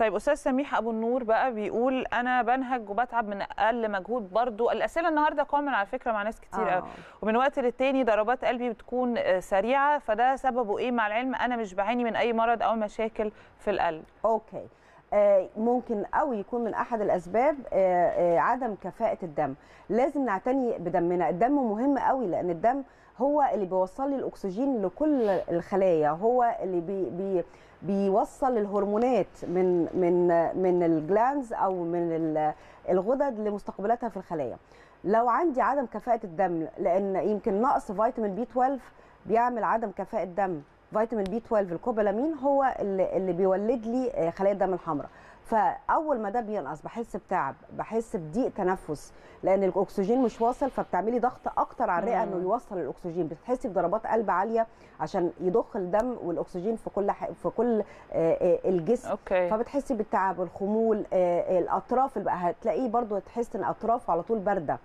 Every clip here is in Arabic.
طيب استاذ سميح ابو النور بقى بيقول انا بنهج وبتعب من اقل مجهود برضو الاسئله النهارده كومن على فكره مع ناس كتير آه. ومن وقت للتاني ضربات قلبي بتكون آه، سريعه فده سببه ايه مع العلم انا مش بعاني من اي مرض او مشاكل في القلب اوكي آه، ممكن او يكون من احد الاسباب آه، آه، عدم كفاءه الدم لازم نعتني بدمنا الدم مهم قوي لان الدم هو اللي بيوصل لي الاكسجين لكل الخلايا هو اللي بي بي بيوصل الهرمونات من من من الجلانز او من الغدد لمستقبلاتها في الخلايا لو عندي عدم كفاءه الدم لان يمكن نقص فيتامين بي 12 بيعمل عدم كفاءه دم فيتامين بي 12 الكوبالامين هو اللي, اللي بيولد لي آه، خلايا الدم الحمراء فاول ما ده بينقص بحس بتعب بحس بضيق تنفس لان الاكسجين مش واصل فبتعملي ضغط اكتر على الرئه انه يوصل الاكسجين بتحسي بضربات قلب عاليه عشان يضخ الدم والاكسجين في كل ح... في كل آه، آه، الجسم أوكي. فبتحسي بالتعب والخمول الاطراف اللي بقى هتلاقيه برضو تحس ان اطرافه على طول بارده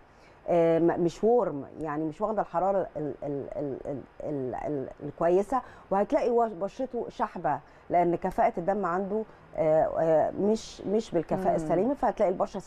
آه، مش وورم يعني مش واخده الحراره الكويسه وهتلاقي بشرته شحبه لان كفاءه الدم عنده آه، آه، مش مش بالكفاءه السليمه فهتلاقي البشره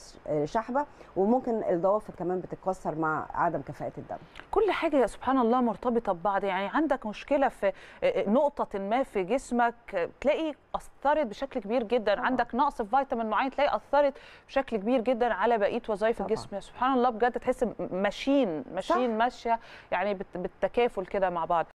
شحبه وممكن الضوافر كمان بتتكسر مع عدم كفاءه الدم كل حاجه سبحان الله مرتبطه ببعض يعني عندك مشكله في نقطه ما في جسمك تلاقي اثرت بشكل كبير جدا طبعا. عندك نقص في فيتامين معين تلاقي اثرت بشكل كبير جدا على بقيه وظائف الجسم سبحان الله بجد تحس ماشيين ماشيين ماشيه يعني بالتكافل كده مع بعض